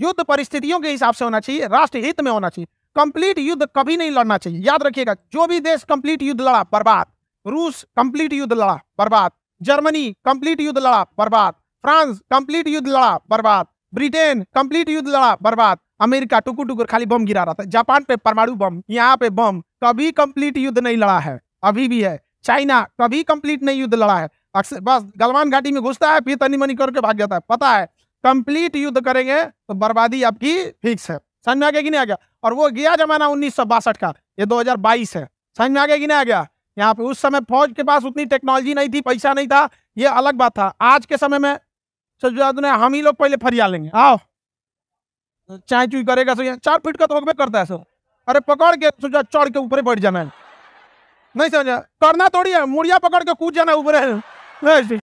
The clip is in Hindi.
युद्ध परिस्थितियों के हिसाब से होना चाहिए राष्ट्र हित में होना चाहिए कंप्लीट युद्ध कभी नहीं लड़ना चाहिए याद रखिएगा जो भी देश कंप्लीट युद्ध लड़ा बर्बाद रूस कंप्लीट युद्ध लड़ा बर्बाद जर्मनी कंप्लीट युद्ध लड़ा बर्बाद फ्रांस कंप्लीट युद्ध लड़ा बर्बाद ब्रिटेन कंप्लीट युद्ध लड़ा बर्बाद अमेरिका टुकुर टुकुर खाली बम गिरा रहा था जापान पे परमाणु बम यहाँ पे बम कभी कंप्लीट युद्ध नहीं लड़ा है अभी भी है चाइना कभी कंप्लीट नहीं युद्ध लड़ा है अक्सर बस गलवान घाटी में घुसता है फिर तनी मनी करके भाग जाता है पता है कंप्लीट युद्ध करेंगे तो बर्बादी आपकी फिक्स है समझ में आ गया कि नहीं आ गया और वो गया जमाना उन्नीस का ये 2022 है समझ में आ गया कि नहीं आ गया यहाँ पे उस समय फौज के पास उतनी टेक्नोलॉजी नहीं थी पैसा नहीं था ये अलग बात था आज के समय में सज्जाद ने हम ही लोग पहले फरिया लेंगे आओ चाय चुई करेगा सो चार फीट का तो होगबे करता है सो अरे पकड़ के सोचा चढ़ के ऊपर बैठ जाना है नहीं समझा करना थोड़ी है मुड़िया पकड़ के कूद जाना ऊपर